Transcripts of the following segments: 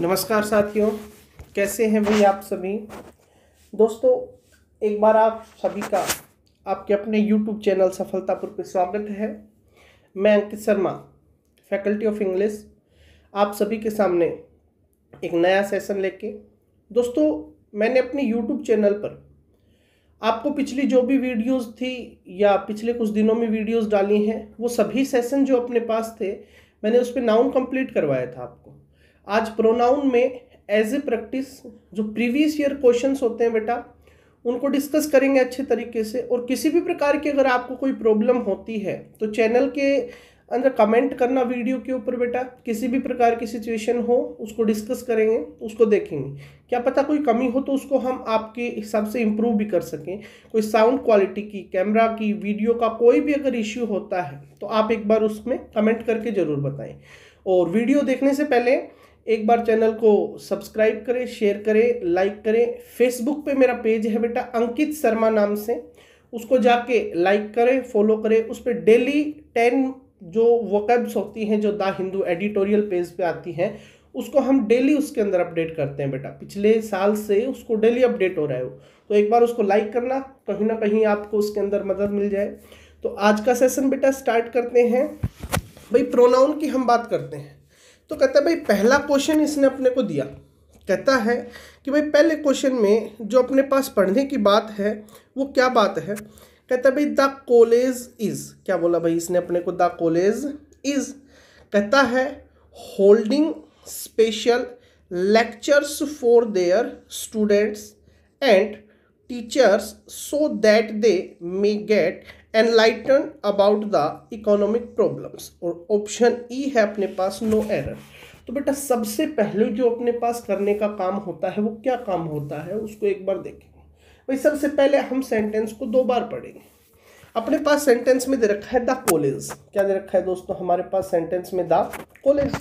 नमस्कार साथियों कैसे हैं भाई आप सभी दोस्तों एक बार आप सभी का आपके अपने YouTube चैनल सफलतापुर पर स्वागत है मैं Ankit Sharma faculty of English आप सभी के सामने एक नया सेशन लेके दोस्तों मैंने अपने YouTube चैनल पर आपको पिछली जो भी वीडियोस थी या पिछले कुछ दिनों में वीडियोस डाली हैं वो सभी सेशन जो अपने पास थे मैंने उस पर नाउन कंप्लीट करवाया था आपको आज प्रोनाउन में एज ए प्रैक्टिस जो प्रीवियस ईयर क्वेश्चन होते हैं बेटा उनको डिस्कस करेंगे अच्छे तरीके से और किसी भी प्रकार की अगर आपको कोई प्रॉब्लम होती है तो चैनल के अंदर कमेंट करना वीडियो के ऊपर बेटा किसी भी प्रकार की सिचुएशन हो उसको डिस्कस करेंगे उसको देखेंगे क्या पता कोई कमी हो तो उसको हम आपके हिसाब से इम्प्रूव भी कर सकें कोई साउंड क्वालिटी की कैमरा की वीडियो का कोई भी अगर इश्यू होता है तो आप एक बार उसमें कमेंट करके ज़रूर बताएं और वीडियो देखने से पहले एक बार चैनल को सब्सक्राइब करें शेयर करें लाइक करें फेसबुक पे मेरा पेज है बेटा अंकित शर्मा नाम से उसको जाके लाइक करें फॉलो करें उस पर डेली टेन जो वकब्स होती हैं जो द हिंदू एडिटोरियल पेज पे आती हैं उसको हम डेली उसके अंदर अपडेट करते हैं बेटा पिछले साल से उसको डेली अपडेट हो रहा है वो तो एक बार उसको लाइक करना कहीं ना कहीं आपको उसके अंदर मदद मिल जाए तो आज का सेशन बेटा स्टार्ट करते हैं भाई प्रोनाउन की हम बात करते हैं तो कहता है भाई पहला क्वेश्चन इसने अपने को दिया कहता है कि भाई पहले क्वेश्चन में जो अपने पास पढ़ने की बात है वो क्या बात है कहता भाई द कॉलेज इज़ क्या बोला भाई इसने अपने को द कॉलेज इज़ कहता है holding special lectures for their students and teachers so that they may get enlighten about the economic problems और ऑप्शन ई e है अपने पास नो एरर तो बेटा सबसे पहले जो अपने पास करने का काम होता है वो क्या काम होता है उसको एक बार देखेंगे भाई सबसे पहले हम सेंटेंस को दो बार पढ़ेंगे अपने पास सेंटेंस में दे रखा है द कॉलेज क्या दे रखा है दोस्तों हमारे पास सेंटेंस में द कॉलेज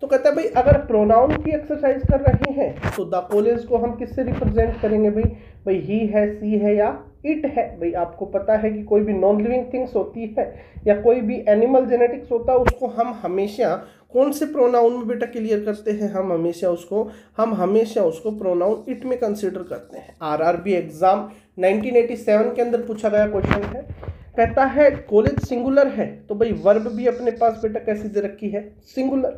तो कहता है भाई अगर प्रोनाउन की एक्सरसाइज कर रहे हैं तो द कॉलेज को हम किससे रिप्रेजेंट करेंगे भाई भाई ही है सी है या इट है भाई आपको पता है कि कोई भी नॉन लिविंग थिंग्स होती है या कोई भी एनिमल जेनेटिक्स होता है उसको हम हमेशा कौन से प्रोनाउन में बेटा क्लियर करते हैं हम हमेशा उसको हम हमेशा उसको प्रोनाउन इट में कंसिडर करते हैं आरआरबी एग्ज़ाम 1987 के अंदर पूछा गया क्वेश्चन है कहता है कॉलेज सिंगुलर है तो भाई वर्ब भी अपने पास बेटा कैसी दे रखी है सिंगुलर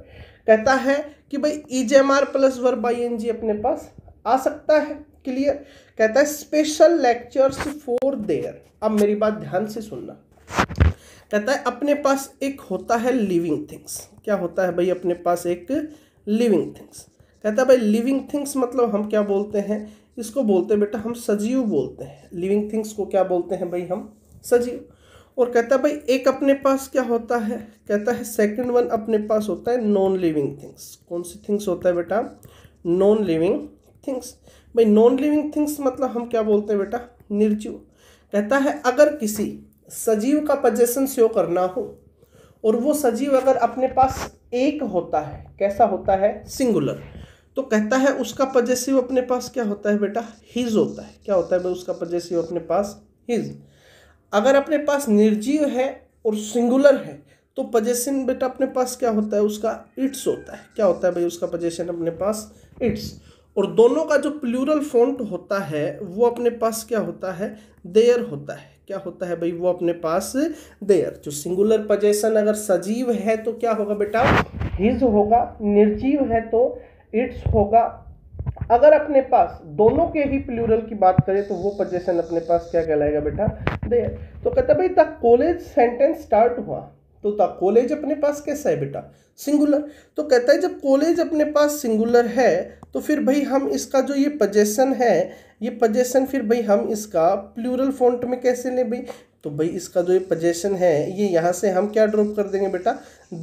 कहता है कि भाई E J M R plus verb I N G अपने पास आ सकता है क्लियर कहता है स्पेशल लेक्चर्स फॉर देयर अब मेरी बात ध्यान से सुनना कहता है अपने पास एक होता है लिविंग थिंग्स क्या होता है भाई अपने पास एक लिविंग थिंग्स कहता है भाई लिविंग थिंग्स मतलब हम क्या बोलते हैं इसको बोलते हैं बेटा हम सजीव बोलते हैं लिविंग थिंग्स को क्या बोलते हैं भाई हम सजीव और कहता है भाई एक अपने पास क्या होता है कहता है सेकंड वन अपने पास होता है नॉन लिविंग थिंग्स कौन सी थिंग्स होता है बेटा नॉन लिविंग थिंग्स भाई नॉन लिविंग थिंग्स मतलब हम क्या बोलते हैं बेटा निर्जीव कहता है अगर किसी सजीव का पजेशन शो करना हो और वो सजीव अगर अपने पास एक होता है कैसा होता है सिंगुलर तो कहता है उसका पजेसिव अपने पास क्या होता है बेटा हिज होता है क्या होता है भाई उसका पजेसिव अपने पास हिज अगर अपने पास निर्जीव है और सिंगुलर है तो पजेशन बेटा अपने पास क्या होता है उसका इट्स होता है क्या होता है भाई उसका पजेशन अपने पास इट्स और दोनों का जो प्लूरल फॉन्ट होता है वो अपने पास क्या होता है देयर होता है क्या होता है भाई वो अपने पास देयर जो सिंगुलर पजेशन अगर सजीव है तो क्या होगा बेटा हिज होगा निर्जीव है तो इट्स होगा अगर अपने पास दोनों के ही प्लूरल की बात करें तो वो पजेशन अपने पास क्या कहलाएगा बेटा देयर तो कहता भाई द कॉलेज सेंटेंस स्टार्ट हुआ तो द कॉलेज अपने पास कैसा है बेटा सिंगुलर तो कहता है जब कॉलेज अपने पास सिंगुलर है तो फिर भाई हम इसका जो ये पजेशन है ये पजेशन फिर भाई हम इसका प्लूरल फॉन्ट में कैसे लें भाई तो भाई इसका जो ये पजेशन है ये यहाँ से हम क्या ड्रॉप कर देंगे बेटा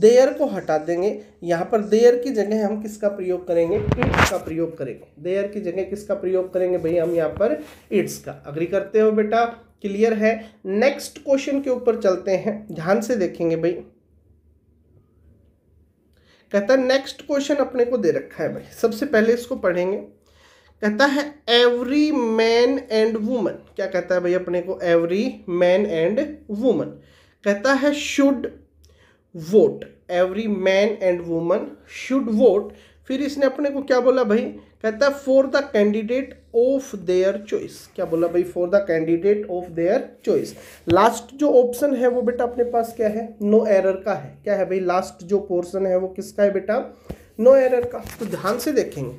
देयर को हटा देंगे यहाँ पर देयर की जगह हम किसका प्रयोग करेंगे इट्स का प्रयोग करेंगे देयर की जगह किसका प्रयोग करेंगे भाई हम यहाँ पर इट्स का अग्री करते हो बेटा क्लियर है नेक्स्ट क्वेश्चन के ऊपर चलते हैं ध्यान से देखेंगे भाई कहता है नेक्स्ट क्वेश्चन अपने को दे रखा है भाई सबसे पहले इसको पढ़ेंगे कहता है एवरी मैन एंड वुमन क्या कहता है भाई अपने को एवरी मैन एंड वुमन कहता है should vote every man and woman should vote फिर इसने अपने को क्या बोला भाई कहता है for the candidate of their choice क्या बोला भाई for the candidate of their choice last जो ऑप्शन है वो बेटा अपने पास क्या है नो no एरर का है क्या है भाई लास्ट जो पोर्शन है वो किसका है बेटा नो no एरर का तो ध्यान से देखेंगे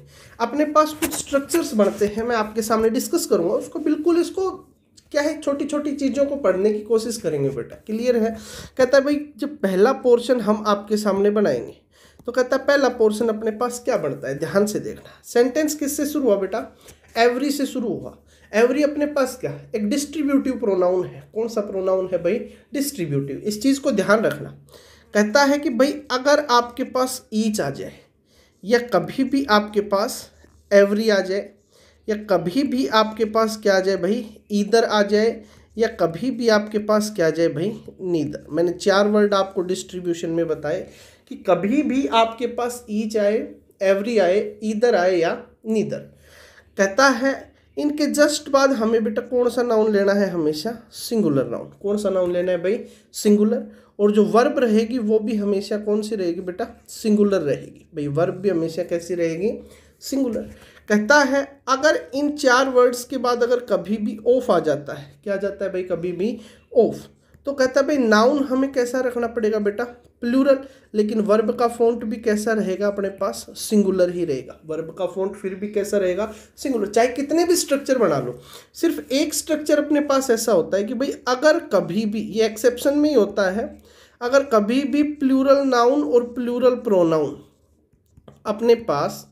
अपने पास कुछ स्ट्रक्चर्स बनते हैं मैं आपके सामने डिस्कस करूंगा उसको बिल्कुल इसको क्या है छोटी छोटी चीज़ों को पढ़ने की कोशिश करेंगे बेटा क्लियर है कहता है भाई जब पहला पोर्शन हम आपके सामने बनाएंगे तो कहता है पहला पोर्शन अपने पास क्या बनता है ध्यान से देखना सेंटेंस किससे शुरू हुआ बेटा एवरी से शुरू हुआ एवरी अपने पास क्या एक डिस्ट्रीब्यूटिव प्रोनाउन है कौन सा प्रोनाउन है भाई डिस्ट्रीब्यूटिव इस चीज़ को ध्यान रखना कहता है कि भाई अगर आपके पास ईच आ जाए या कभी भी आपके पास एवरी आ जाए या कभी भी आपके पास क्या आ जाए भाई ईदर आ जाए या कभी भी आपके पास क्या जाए भाई नीदर मैंने चार वर्ड आपको डिस्ट्रीब्यूशन में बताए कि कभी भी आपके पास ईच आए एवरी आए ईदर आए या नीदर कहता है इनके जस्ट बाद हमें बेटा कौन सा नाउन लेना है हमेशा सिंगुलर नाउन कौन सा नाउन लेना है भाई सिंगुलर और जो वर्ब रहेगी वो भी हमेशा कौन सी रहेगी बेटा सिंगुलर रहेगी भाई वर्ब भी हमेशा कैसी रहेगी सिंगुलर कहता है अगर इन चार वर्ड्स के बाद अगर कभी भी ऑफ आ जाता है क्या जाता है भाई कभी भी ऑफ तो कहता है भाई नाउन हमें कैसा रखना पड़ेगा बेटा प्लूरल लेकिन वर्ब का फॉन्ट भी कैसा रहेगा अपने पास सिंगुलर ही रहेगा वर्ब का फॉन्ट फिर भी कैसा रहेगा सिंगुलर चाहे कितने भी स्ट्रक्चर बना लो सिर्फ एक स्ट्रक्चर अपने पास ऐसा होता है कि भाई अगर कभी भी ये एक्सेप्शन में ही होता है अगर कभी भी प्लूरल नाउन और प्लूरल प्रोनाउन अपने पास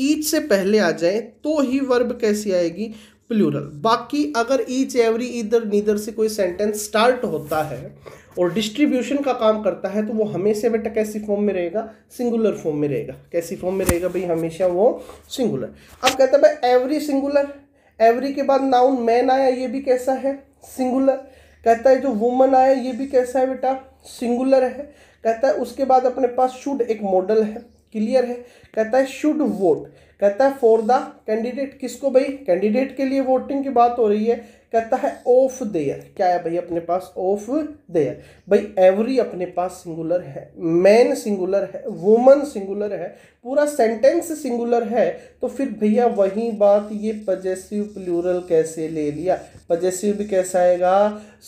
ईच से पहले आ जाए तो ही वर्ब कैसी आएगी प्लूरल बाकी अगर ईच एवरी इधर नीदर से कोई सेंटेंस स्टार्ट होता है और डिस्ट्रीब्यूशन का काम करता है तो वो हमेशा बेटा कैसी फॉर्म में रहेगा सिंगुलर फॉर्म में रहेगा कैसी फॉर्म में रहेगा भाई हमेशा वो सिंगुलर अब कहता है भाई एवरी सिंगुलर एवरी के बाद नाउन मैन आया ये भी कैसा है सिंगुलर कहता है जो वुमन आया ये भी कैसा है बेटा सिंगुलर है कहता है उसके बाद अपने पास शुड एक मॉडल है क्लियर है कहता है शुड वोट कहता है फॉर द कैंडिडेट किसको भाई कैंडिडेट के लिए वोटिंग की बात हो रही है कहता है ऑफ देयर क्या है भाई अपने पास ऑफ देयर भाई एवरी अपने पास सिंगुलर है मैन सिंगुलर है वुमन सिंगुलर है पूरा सेंटेंस सिंगुलर है तो फिर भैया वही बात ये पजेसिव प्लूरल कैसे ले लिया पजेसिव भी कैसा आएगा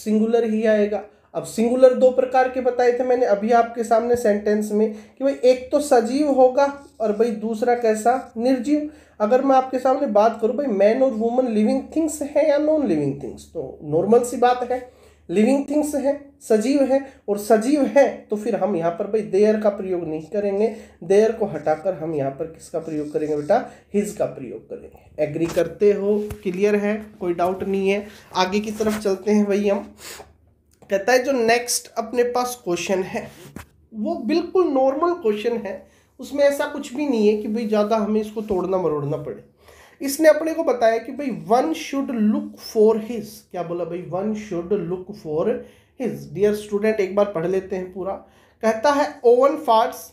सिंगुलर ही आएगा अब सिंगुलर दो प्रकार के बताए थे मैंने अभी आपके सामने सेंटेंस में कि भाई एक तो सजीव होगा और भाई दूसरा कैसा निर्जीव अगर मैं आपके सामने बात करूँ भाई मैन और वुमन लिविंग थिंग्स हैं या नॉन लिविंग थिंग्स तो नॉर्मल सी बात है लिविंग थिंग्स हैं सजीव है और सजीव है तो फिर हम यहाँ पर भाई देयर का प्रयोग नहीं करेंगे देयर को हटाकर हम यहाँ पर किसका प्रयोग करेंगे बेटा हिज का प्रयोग करेंगे एग्री करते हो क्लियर है कोई डाउट नहीं है आगे की तरफ चलते हैं भाई हम कहता है जो नेक्स्ट अपने पास क्वेश्चन है वो बिल्कुल नॉर्मल क्वेश्चन है उसमें ऐसा कुछ भी नहीं है कि भाई ज़्यादा हमें इसको तोड़ना मरोड़ना पड़े इसने अपने को बताया कि भाई one should look for his क्या बोला भाई one should look for his dear student एक बार पढ़ लेते हैं पूरा कहता है own affairs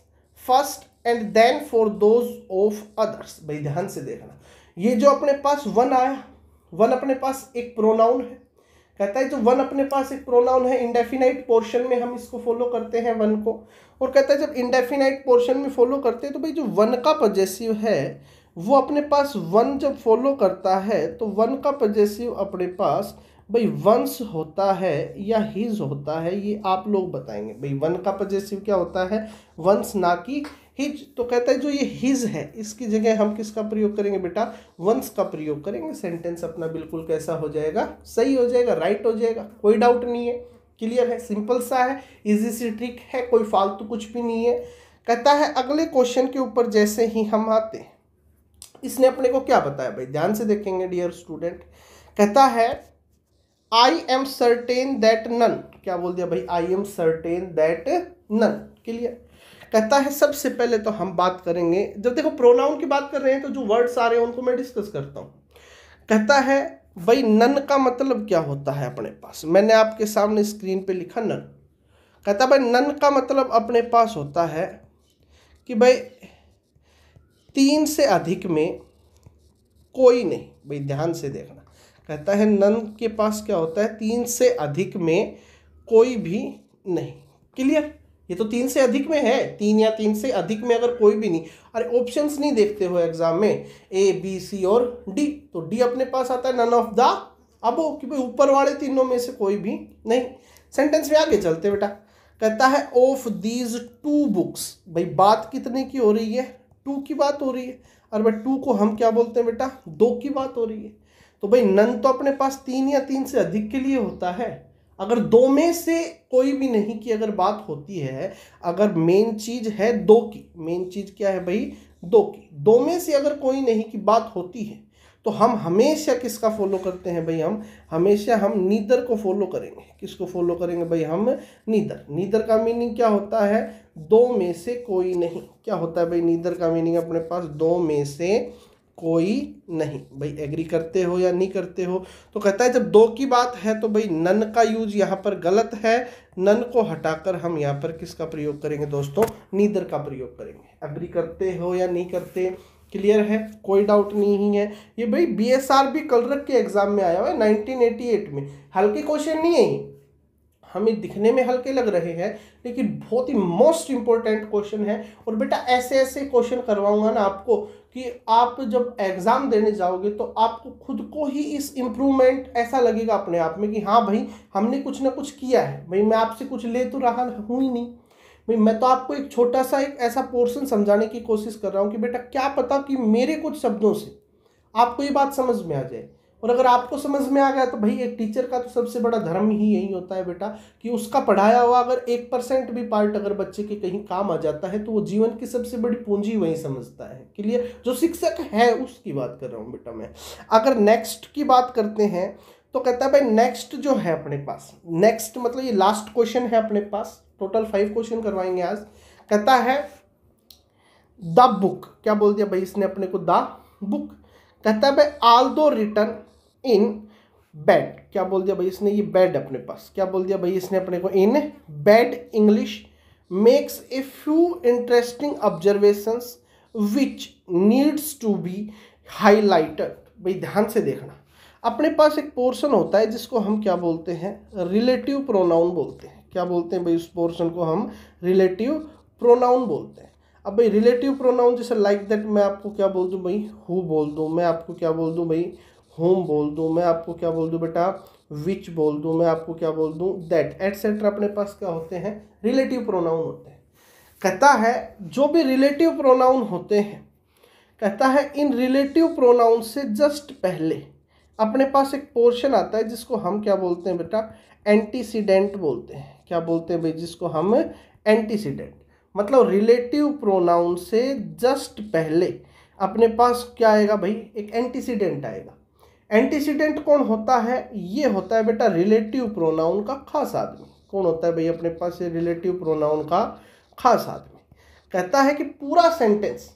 first and then for those of others भाई ध्यान से देखना ये जो अपने पास वन आया वन अपने पास एक प्रोनाउन है कहता है जो वन अपने पास एक प्रोनाउन है इंडेफिनाइट पोर्शन में हम इसको फॉलो करते हैं वन को और कहता है जब इंडेफिनाइट पोर्शन में फॉलो करते हैं तो भाई जो वन का पजेसिव है वो अपने पास वन जब फॉलो करता है तो वन का पजेसिव अपने पास भाई वंस होता है या हिज होता है ये आप लोग बताएंगे भाई वन का पजेसिव क्या होता है वंस ना कि हिज तो कहता है जो ये हिज है इसकी जगह हम किसका प्रयोग करेंगे बेटा वंस का प्रयोग करेंगे सेंटेंस अपना बिल्कुल कैसा हो जाएगा सही हो जाएगा राइट हो जाएगा कोई डाउट नहीं है क्लियर है सिंपल सा है इजी सी ट्रिक है कोई फालतू कुछ भी नहीं है कहता है अगले क्वेश्चन के ऊपर जैसे ही हम आते हैं इसने अपने को क्या बताया भाई ध्यान से देखेंगे डियर स्टूडेंट कहता है I am certain that none क्या बोल दिया भाई I am certain that none clear कहता है सबसे पहले तो हम बात करेंगे जब देखो प्रोनाउन की बात कर रहे हैं तो जो वर्ड्स आ रहे हैं उनको मैं डिस्कस करता हूँ कहता है भाई नन का मतलब क्या होता है अपने पास मैंने आपके सामने स्क्रीन पे लिखा नन कहता भाई नन का मतलब अपने पास होता है कि भाई तीन से अधिक में कोई नहीं भाई ध्यान से देखना कहता है नन के पास क्या होता है तीन से अधिक में कोई भी नहीं क्लियर ये तो तीन से अधिक में है तीन या तीन से अधिक में अगर कोई भी नहीं अरे ऑप्शंस नहीं देखते हो एग्जाम में ए बी सी और डी तो डी अपने पास आता है नन ऑफ द अब कि भाई ऊपर वाले तीनों में से कोई भी नहीं सेंटेंस में आगे चलते बेटा कहता है ऑफ दीज टू बुक्स भाई बात कितने की हो रही है टू की बात हो रही है अरे भाई टू को हम क्या बोलते हैं बेटा दो की बात हो रही है तो भाई नन तो अपने पास तीन या तीन से अधिक के लिए होता है अगर दो में से कोई भी नहीं की अगर बात होती है अगर मेन चीज है दो की मेन चीज क्या है भाई दो की दो में से अगर कोई नहीं की बात होती है तो हम हमेशा किसका फॉलो करते हैं भाई हम हमेशा हम नीदर को फॉलो करेंगे किसको फॉलो करेंगे भाई हम नीदर नीदर का मीनिंग क्या होता है दो में से कोई नहीं क्या होता है भाई नीदर का मीनिंग अपने पास दो में से कोई नहीं भाई एग्री करते हो या नहीं करते हो तो कहता है जब दो की बात है तो भाई नन का यूज यहाँ पर गलत है नन को हटाकर हम यहाँ पर किसका प्रयोग करेंगे दोस्तों नीदर का प्रयोग करेंगे एग्री करते हो या नहीं करते क्लियर है कोई डाउट नहीं है ये भाई B S R B clerk के एग्जाम में आया हुआ है नाइनटीन एटी एट में हल्के क्वेश्चन नहीं है हमें दिखने में हल्के लग रहे हैं लेकिन बहुत ही मोस्ट इंपॉर्टेंट क्वेश्चन है और बेटा ऐसे ऐसे क्वेश्चन करवाऊंगा ना आपको कि आप जब एग्ज़ाम देने जाओगे तो आपको खुद को ही इस इम्प्रूवमेंट ऐसा लगेगा अपने आप में कि हाँ भाई हमने कुछ ना कुछ किया है भाई मैं आपसे कुछ ले तो रहा हूँ ही नहीं भाई मैं तो आपको एक छोटा सा एक ऐसा पोर्सन समझाने की कोशिश कर रहा हूँ कि बेटा क्या पता कि मेरे कुछ शब्दों से आपको ये बात समझ में आ जाए और अगर आपको समझ में आ गया तो भाई एक टीचर का तो सबसे बड़ा धर्म ही यही होता है बेटा कि उसका पढ़ाया हुआ अगर एक परसेंट भी पार्ट अगर बच्चे के कहीं काम आ जाता है तो वो जीवन की सबसे बड़ी पूंजी वही समझता है के लिए जो शिक्षक है उसकी बात कर रहा हूँ बेटा मैं अगर नेक्स्ट की बात करते हैं तो कहता है भाई नेक्स्ट जो है अपने पास नेक्स्ट मतलब ये लास्ट क्वेश्चन है अपने पास टोटल फाइव क्वेश्चन करवाएंगे आज कहता है द बुक क्या बोल दिया भाई इसने अपने को द बुक कहता है भाई आल दो रिटर्न इन बेड क्या बोल दिया भाई इसने ये बेड अपने पास क्या बोल दिया भाई इसने अपने को in bad English makes a few interesting observation which needs to be highlighted भाई ध्यान से देखना अपने पास एक पोर्शन होता है जिसको हम क्या बोलते हैं रिलेटिव प्रोनाउन बोलते हैं क्या बोलते हैं भाई उस पोर्शन को हम रिलेटिव प्रोनाउन बोलते हैं अब भाई रिलेटिव प्रोनाउन जैसे लाइक like दैट मैं आपको क्या बोल दूँ भाई हु बोल दूँ मैं आपको क्या बोल दूँ भाई होम बोल दूँ मैं आपको क्या बोल दूँ बेटा विच बोल दूँ मैं आपको क्या बोल दूँ दैट एटसेट्रा अपने पास क्या होते हैं रिलेटिव प्रोनाउन होते हैं कहता है जो भी रिलेटिव प्रोनाउन होते हैं कहता है इन रिलेटिव प्रोनाउन से जस्ट पहले अपने पास एक पोर्शन आता है जिसको हम क्या बोलते हैं बेटा एंटीसीडेंट बोलते हैं क्या बोलते हैं भाई जिसको हम एंटीसीडेंट मतलब रिलेटिव प्रोनाउन से जस्ट पहले अपने पास क्या आएगा भाई एक एंटीसीडेंट आएगा एंटीसीडेंट कौन होता है ये होता है बेटा रिलेटिव प्रोनाउन का खास आदमी कौन होता है भाई अपने पास रिलेटिव प्रोनाउन का खास आदमी कहता है कि पूरा सेंटेंस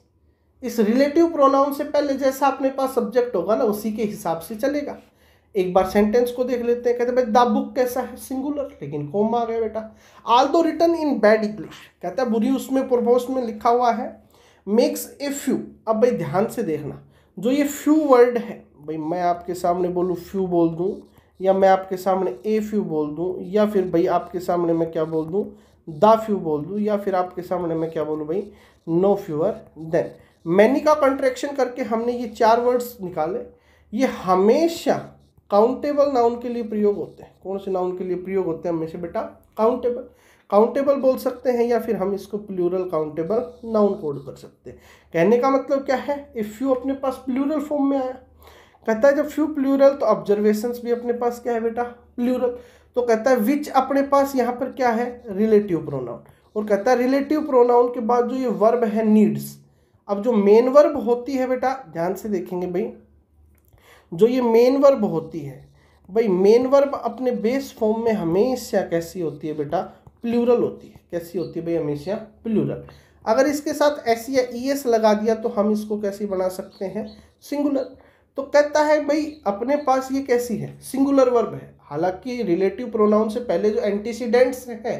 इस रिलेटिव प्रोनाउन से पहले जैसा अपने पास सब्जेक्ट होगा ना उसी के हिसाब से चलेगा एक बार सेंटेंस को देख लेते हैं कहते हैं भाई द बुक कैसा है सिंगुलर लेकिन कोम आ गया बेटा आल दो रिटर्न इन बैड इंग्लिश कहता है बुरी उसमें प्रोपोज में लिखा हुआ है मेक्स ए फ्यू अब भाई ध्यान से देखना जो ये फ्यू वर्ड है भाई मैं आपके सामने बोलूँ फ्यू बोल दूँ या मैं आपके सामने ए फ्यू बोल दूँ या फिर भाई आपके सामने मैं क्या बोल दूँ द फ्यू बोल दूँ या फिर आपके सामने मैं क्या बोलूँ भाई नो फ्यूअर देन मैनी का कंट्रेक्शन करके हमने ये चार वर्ड्स निकाले ये हमेशा काउंटेबल नाउन के लिए प्रयोग होते हैं कौन से नाउन के लिए प्रयोग होते हैं हमेशा बेटा काउंटेबल काउंटेबल बोल सकते हैं या फिर हम इसको प्लूरल काउंटेबल नाउन कोड कर सकते हैं कहने का मतलब क्या है इफ़ यू अपने पास प्लूरल फॉर्म में आया कहता है जब फ्यू प्लूरल तो ऑब्जर्वेशन भी अपने पास क्या है बेटा प्लूरल तो कहता है विच अपने पास यहाँ पर क्या है रिलेटिव प्रोनाउन और कहता है रिलेटिव प्रोनाउन के बाद जो ये वर्ब है नीड्स अब जो मेन वर्ब होती है बेटा ध्यान से देखेंगे भाई जो ये मेन वर्ब होती है भाई मेन वर्ब अपने बेस फॉर्म में हमेशा कैसी होती है बेटा प्लूरल होती है कैसी होती है भाई हमेशा प्लूरल अगर इसके साथ एस या ई एस लगा दिया तो हम इसको कैसी बना सकते हैं सिंगुलर तो कहता है भाई अपने पास ये कैसी है सिंगुलर वर्ब है हालांकि रिलेटिव प्रोनाउन से पहले जो एंटीसीडेंट्स हैं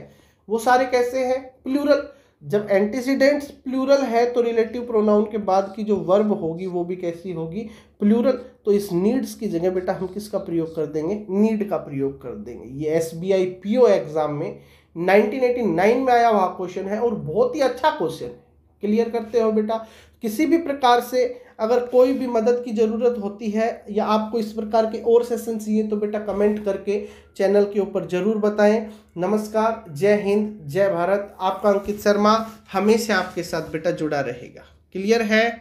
वो सारे कैसे हैं प्लूरल जब एंटीसीडेंट्स प्लूरल है तो रिलेटिव प्रोनाउन के बाद की जो वर्ब होगी वो भी कैसी होगी प्लूरल तो इस नीड्स की जगह बेटा हम किसका प्रयोग कर देंगे नीड का प्रयोग कर देंगे ये S B I P O exam में 1989 में आया हुआ क्वेश्चन है और बहुत ही अच्छा क्वेश्चन है क्लियर करते हो बेटा किसी भी प्रकार से अगर कोई भी मदद की ज़रूरत होती है या आपको इस प्रकार के और सेशन चाहिए तो बेटा कमेंट करके चैनल के ऊपर ज़रूर बताएं नमस्कार जय हिंद जय भारत आपका अंकित शर्मा हमेशा आपके साथ बेटा जुड़ा रहेगा क्लियर है